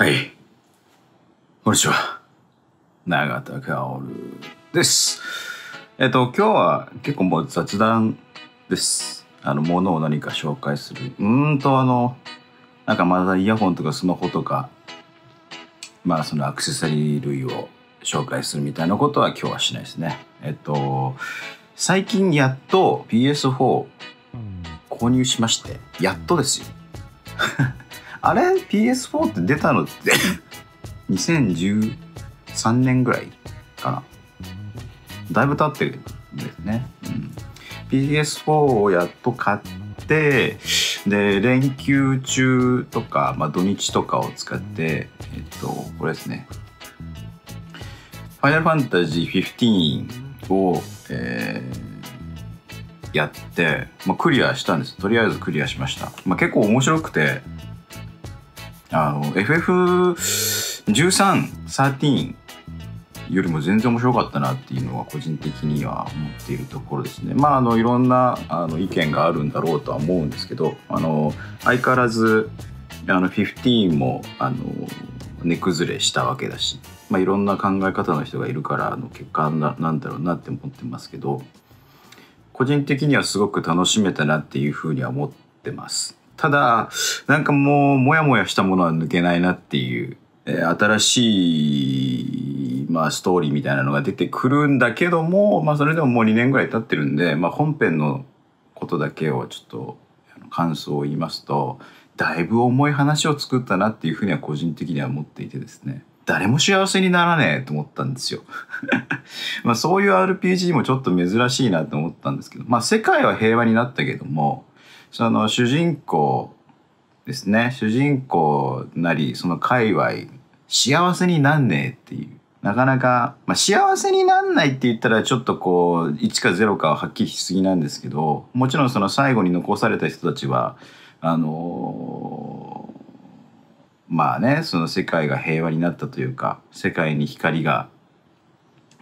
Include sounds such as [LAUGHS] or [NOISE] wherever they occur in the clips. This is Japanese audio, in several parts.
はい。こんにちは。永田薫です。えっと、今日は結構もう雑談です。あの、ものを何か紹介する。うーんと、あの、なんかまだイヤホンとかスマホとか、まあそのアクセサリー類を紹介するみたいなことは今日はしないですね。えっと、最近やっと PS4 購入しまして、やっとですよ。あれ ?PS4 って出たのって2013 [LAUGHS] 年ぐらいかな。だいぶ経ってるんですね。うん、PS4 をやっと買って、で、連休中とか、まあ、土日とかを使って、えっと、これですね。ファイナルファンタジー15を、えー、やって、まあ、クリアしたんです。とりあえずクリアしました。まあ、結構面白くて、あの、FF13、13よりも全然面白かったなっていうのは個人的には思っているところですね。まあ、あの、いろんなあの意見があるんだろうとは思うんですけど、あの、相変わらず、あの、15も、あの、値崩れしたわけだし、まあ、いろんな考え方の人がいるからの結果なんだろうなって思ってますけど個人的にはすごく楽しめたなっていうふうには思ってます。ただ、なんかもう、モヤモヤしたものは抜けないなっていう、えー新しい、まあ、ストーリーみたいなのが出てくるんだけども、まあ、それでももう2年ぐらい経ってるんで、まあ、本編のことだけをちょっと、あの感想を言いますと、だいぶ重い話を作ったなっていうふうには個人的には思っていてですね。誰も幸せにならねえと思ったんですよ。[LAUGHS] まあそういう RPG もちょっと珍しいなと思ったんですけど、まあ世界は平和になったけども、その主人公ですね主人公なりその界隈幸せになんねえっていうなかなか、まあ、幸せになんないって言ったらちょっとこう1か0かはっきりしすぎなんですけどもちろんその最後に残された人たちはあのー、まあねその世界が平和になったというか世界に光が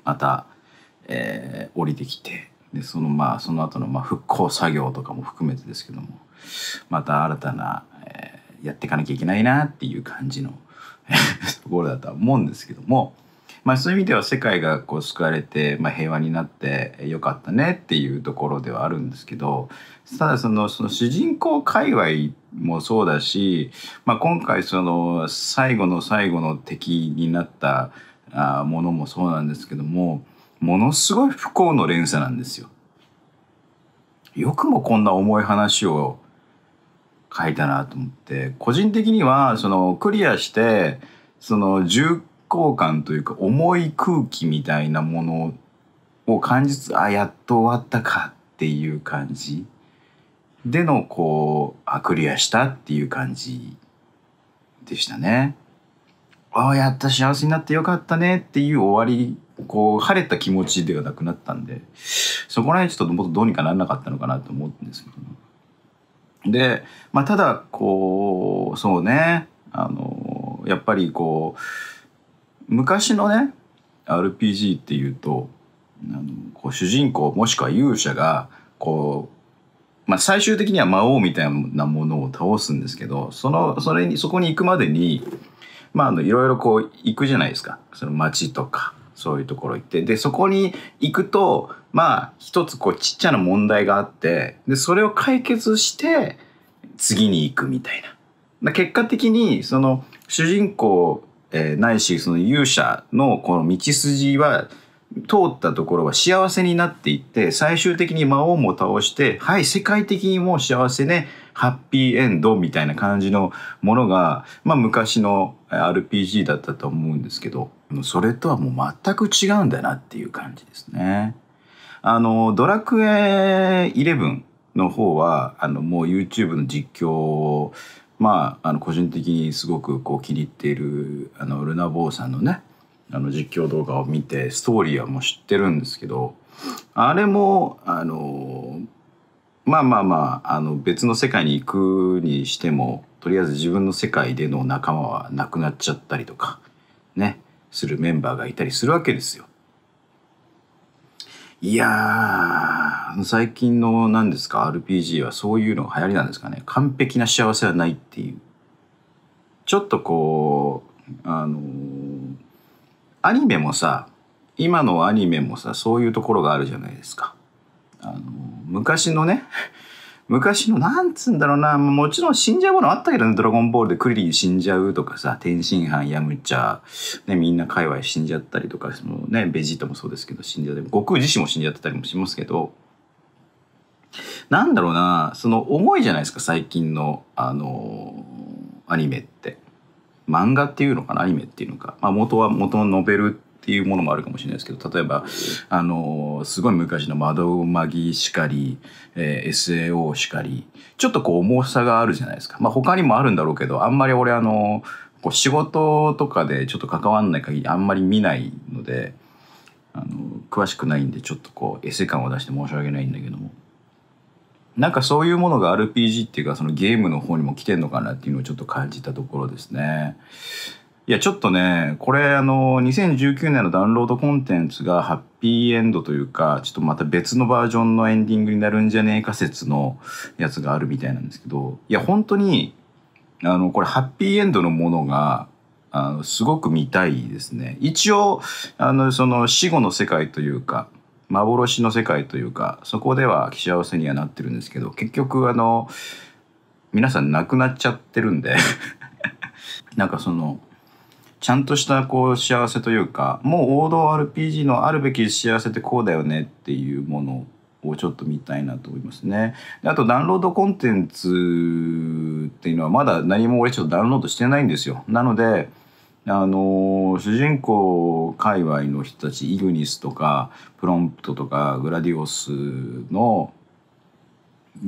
また、えー、降りてきてでそのまあその後のまあ復興作業とかも含めてですけどもまた新たな、えー、やっていかなきゃいけないなっていう感じのところだとは思うんですけども、まあ、そういう意味では世界がこう救われて、まあ、平和になってよかったねっていうところではあるんですけどただそのその主人公界隈もそうだし、まあ、今回その最後の最後の敵になったあものもそうなんですけどもものすごい不幸の連鎖なんですよ。よくもこんな重い話を書いたなと思って個人的にはそのクリアしてその重厚感というか重い空気みたいなものを感じつつあやっと終わったかっていう感じでのこうあクリアしたっていう感じでしたね。ああやった幸せになってよかったねっていう終わりこう晴れた気持ちではなくなったんでそこら辺ちょっともっとどうにかならなかったのかなと思うんですけどで、まあ、ただこうそうねあのやっぱりこう昔のね RPG っていうとあのこう主人公もしくは勇者がこう、まあ、最終的には魔王みたいなものを倒すんですけどそのそれにそこに行くまでに、まあ、あのいろいろこう行くじゃないですかその街とかそういうところ行ってでそこに行くとまあ一つこうちっちゃな問題があってでそれを解決して次に行くみたいな結果的にその主人公、えー、ないしその勇者のこの道筋は通ったところは幸せになっていって最終的に魔王も倒してはい世界的にもう幸せねハッピーエンドみたいな感じのものが、まあ、昔の RPG だったと思うんですけど、それとはもう全く違うんだなっていう感じですね。あの、ドラクエ11の方は、あの、もう YouTube の実況を、まあ、あの、個人的にすごくこう気に入っている、あの、ルナボーさんのね、あの、実況動画を見て、ストーリーはもう知ってるんですけど、あれも、あの、まあまあまああの別の世界に行くにしてもとりあえず自分の世界での仲間はなくなっちゃったりとかねするメンバーがいたりするわけですよ。いや最近の何ですか RPG はそういうのが流行りなんですかね完璧な幸せはないっていうちょっとこうあのー、アニメもさ今のアニメもさそういうところがあるじゃないですか。あのー昔のね、昔の、なんつうんだろうな、もちろん死んじゃうものあったけどね、ドラゴンボールでクリリン死んじゃうとかさ、天津飯、やむちゃ、ね、みんな界隈死んじゃったりとか、そのね、ベジータもそうですけど、死んじゃって、悟空自身も死んじゃってたりもしますけど、なんだろうな、その重いじゃないですか、最近の、あのー、アニメって。漫画っていうのかな、アニメっていうのか。まあ、元は、元のノベルっていうものもあるかもしれないですけど例えばあのすごい昔の窓まぎしかり、えー、SAO しかりちょっとこう重さがあるじゃないですか、まあ、他にもあるんだろうけどあんまり俺あのこう仕事とかでちょっと関わんない限りあんまり見ないのであの詳しくないんでちょっとこうエセ感を出して申し訳ないんだけども。なんかそういうものが RPG っていうかそのゲームの方にも来てんのかなっていうのをちょっと感じたところですね。いや、ちょっとね、これ、あの、2019年のダウンロードコンテンツがハッピーエンドというか、ちょっとまた別のバージョンのエンディングになるんじゃねえか説のやつがあるみたいなんですけど、いや、本当に、あの、これ、ハッピーエンドのものが、あの、すごく見たいですね。一応、あの、その死後の世界というか、幻の世界というか、そこでは幸せにはなってるんですけど、結局、あの、皆さん亡くなっちゃってるんで [LAUGHS] なんかその、ちゃんとしたこう幸せというかもう王道 RPG のあるべき幸せってこうだよねっていうものをちょっと見たいなと思いますね。であとダウンロードコンテンツっていうのはまだ何も俺ちょっとダウンロードしてないんですよ。なのであの主人公界隈の人たちイグニスとかプロンプトとかグラディオスの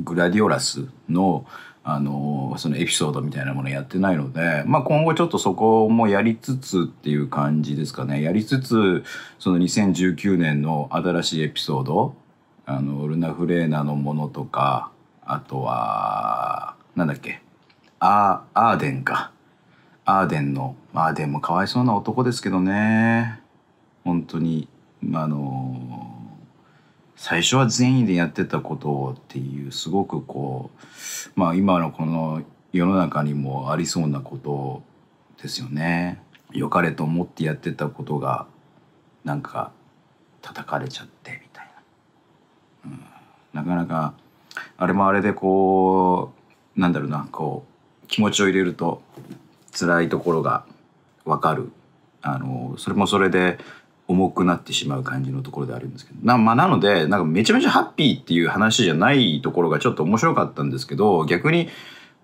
グラディオラスのあのそのエピソードみたいなものやってないので、まあ、今後ちょっとそこもやりつつっていう感じですかねやりつつその2019年の新しいエピソードあのルナ・フレーナのものとかあとはなんだっけアーデンかアーデンのアーデンもかわいそうな男ですけどね本当にあの最初は善意でやってたことをっていうすごくこうまあ今のこの世の中にもありそうなことですよね。良かれと思ってやってたことがなんか叩かれちゃってみたいな、うん、なかなかあれもあれでこうなんだろうなこう気持ちを入れると辛いところが分かるあのそれもそれで重くなってしまう感じのところであるんですけどな,、まあ、なのでなんかめちゃめちゃハッピーっていう話じゃないところがちょっと面白かったんですけど逆に、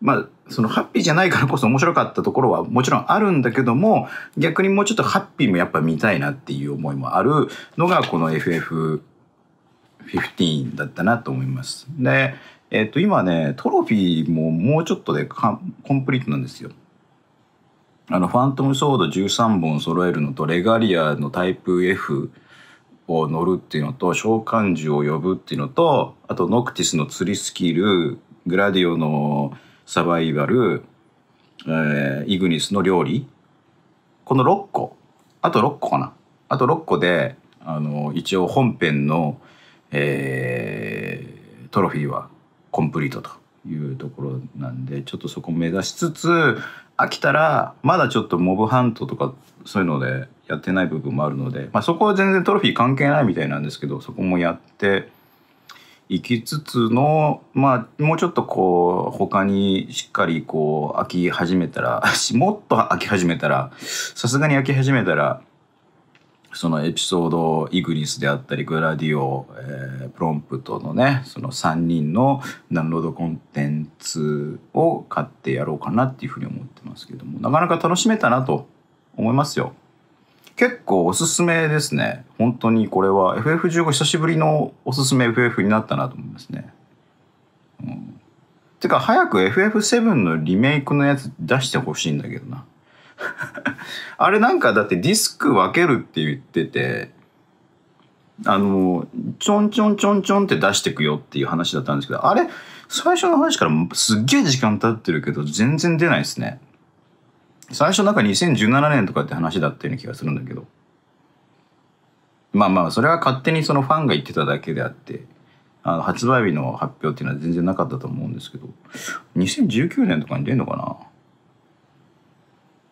まあ、そのハッピーじゃないからこそ面白かったところはもちろんあるんだけども逆にもうちょっとハッピーもやっぱ見たいなっていう思いもあるのがこの FF15 だったなと思います。でえっ、と今ねトロフィーももうちょっとでコンプリートなんですよ。あの、ファントムソード13本揃えるのと、レガリアのタイプ F を乗るっていうのと、召喚獣を呼ぶっていうのと、あと、ノクティスの釣りスキル、グラディオのサバイバル、えー、イグニスの料理。この6個。あと6個かな。あと6個で、あの、一応本編の、えー、トロフィーはコンプリートというところなんで、ちょっとそこ目指しつつ、飽きたらまだちょっとモブハントとかそういうのでやってない部分もあるので、まあ、そこは全然トロフィー関係ないみたいなんですけどそこもやっていきつつのまあもうちょっとこう他にしっかりこう飽き始めたら [LAUGHS] もっと飽き始めたらさすがに飽き始めたらそのエピソードイグニスであったりグラディオ、えー、プロンプトのねその3人のダウンロードコンテンツを買ってやろうかなっていうふうに思ってますけどもなかなか楽しめたなと思いますよ結構おすすめですね本当にこれは FF15 久しぶりのおすすめ FF になったなと思いますね、うん、てか早く FF7 のリメイクのやつ出してほしいんだけどな [LAUGHS] あれなんかだってディスク分けるって言ってて、あの、ちょんちょんちょんちょんって出してくよっていう話だったんですけど、あれ、最初の話からすっげえ時間経ってるけど、全然出ないですね。最初なんか2017年とかって話だったような気がするんだけど。まあまあ、それは勝手にそのファンが言ってただけであって、あの発売日の発表っていうのは全然なかったと思うんですけど、2019年とかに出るのかな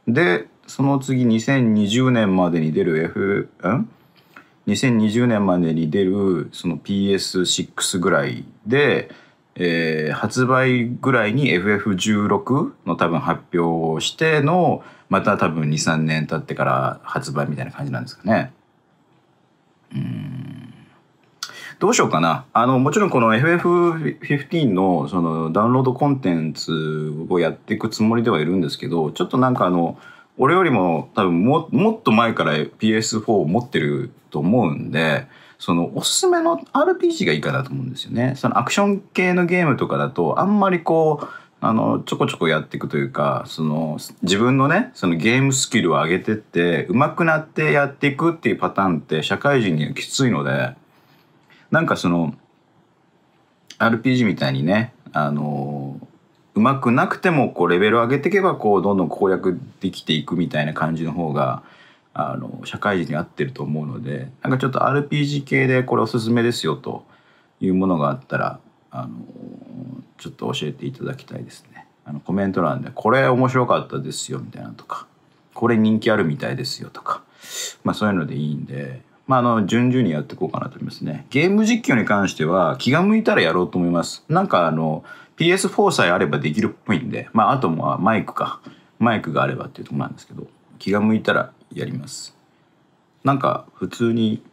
でその次2020年までに出る F ん2020年までに出るその PS6 ぐらいで、えー、発売ぐらいに FF16 の多分発表をしてのまた多分23年経ってから発売みたいな感じなんですかね。うんどうしようかな。あの、もちろんこの FF15 のそのダウンロードコンテンツをやっていくつもりではいるんですけど、ちょっとなんかあの、俺よりも多分ももっと前から PS4 を持ってると思うんで、そのおすすめの RPG がいいかなと思うんですよね。そのアクション系のゲームとかだと、あんまりこう、あのちょこちょこやっていくというかその自分のねそのゲームスキルを上げてって上手くなってやっていくっていうパターンって社会人にはきついのでなんかその RPG みたいにねあのうまくなくてもこうレベル上げていけばこうどんどん攻略できていくみたいな感じの方があの社会人に合ってると思うのでなんかちょっと RPG 系でこれおすすめですよというものがあったらあのちょっと教えていただきたいですね。あのコメント欄で「これ面白かったですよ」みたいなとか「これ人気あるみたいですよ」とかまあそういうのでいいんでまあ、あの、順々にやっていこうかなと思いますね。ゲーム実況に関しては、気が向いたらやろうと思います。なんか、あの、PS4 さえあればできるっぽいんで、まあ、あとはマイクか。マイクがあればっていうとこなんですけど、気が向いたらやります。なんか、普通に、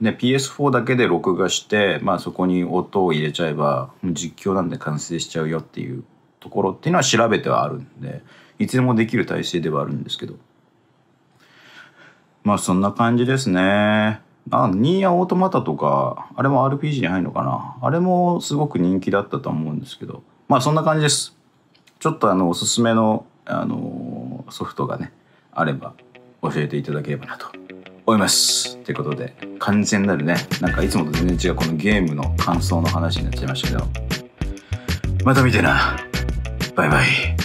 ね、PS4 だけで録画して、まあ、そこに音を入れちゃえば、実況なんで完成しちゃうよっていうところっていうのは調べてはあるんで、いつでもできる体制ではあるんですけど、まあそんな感じですね。あ、ニーヤオートマタとか、あれも RPG に入るのかなあれもすごく人気だったと思うんですけど。まあそんな感じです。ちょっとあの、おすすめの、あのー、ソフトがね、あれば教えていただければなと思います。ということで、完全なるね、なんかいつもと全然違うこのゲームの感想の話になっちゃいましたけど、また見てな。バイバイ。